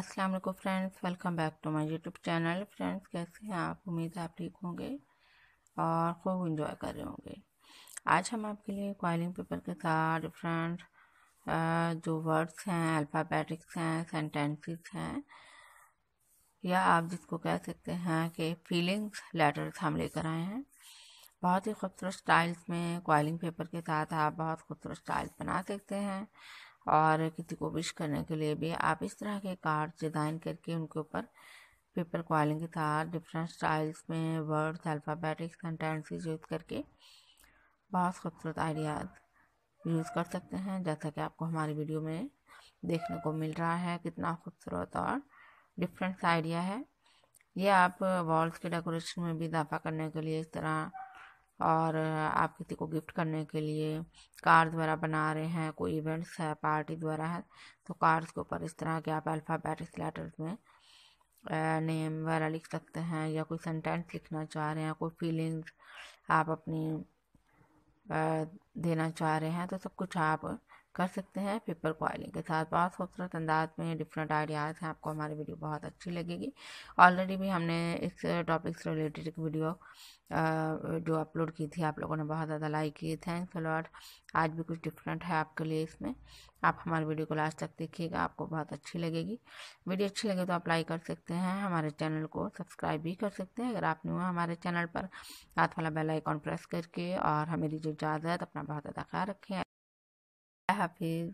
अस्सलाम वालेकुम friends welcome back to my YouTube channel friends कैसे हैं आप उम्मीद आप ठीक होंगे और खूब इंजॉय कर रहे होंगे आज हम आपके लिए कॉलिंग पेपर के साथ डिफरेंट जो वर्ड्स हैं अल्फ़ाबेटिक्स हैं सेंटेंसेस हैं या आप जिसको कह सकते हैं कि फीलिंग्स लेटर्स हम लेकर आए हैं बहुत ही खूबसूरत स्टाइल्स में कॉलिंग पेपर के साथ आप बहुत खूबसूरत स्टाइल्स बना सकते हैं और किसी को विश करने के लिए भी आप इस तरह के कार्ड डिज़ाइन करके उनके ऊपर पेपर क्वालिंग के साथ डिफरेंट स्टाइल्स में वर्ड्स अल्फ़ाबेटिक्स कंटेंट्स यूज करके बहुत खूबसूरत आइडियाज़ यूज़ कर सकते हैं जैसा कि आपको हमारी वीडियो में देखने को मिल रहा है कितना खूबसूरत और डिफरेंट आइडिया है ये आप वॉल्स के डेकोरेशन में भी इजाफा करने के लिए इस तरह और आप किसी को गिफ्ट करने के लिए कार द्वारा बना रहे हैं कोई इवेंट्स है पार्टी द्वारा है तो कार्ड्स के ऊपर इस तरह के आप इस लेटर्स में नेम वगैरह लिख सकते हैं या कोई सेंटेंस लिखना चाह रहे हैं कोई फीलिंग्स आप अपनी देना चाह रहे हैं तो सब कुछ आप कर सकते हैं पेपर क्वालिंग के साथ बहुत खूबसूरत अंदाज में डिफरेंट आइडियाज़ हैं आपको हमारी वीडियो बहुत अच्छी लगेगी ऑलरेडी भी हमने इस टॉपिक से रिलेटेड एक वीडियो जो अपलोड की थी आप लोगों ने बहुत ज़्यादा लाइक किए थैंक्स लॉट आज भी कुछ डिफरेंट है आपके लिए इसमें आप हमारी वीडियो को लास्ट तक देखिएगा आपको बहुत अच्छी लगेगी वीडियो अच्छी लगे तो आप लाइक कर सकते हैं हमारे चैनल को सब्सक्राइब भी कर सकते हैं अगर आप न्यू हैं हमारे चैनल पर हाथ वाला बेलाइकॉन प्रेस करके और हमें दीजिए इजाज़त अपना बहुत ज़्यादा ख्याल रखें happy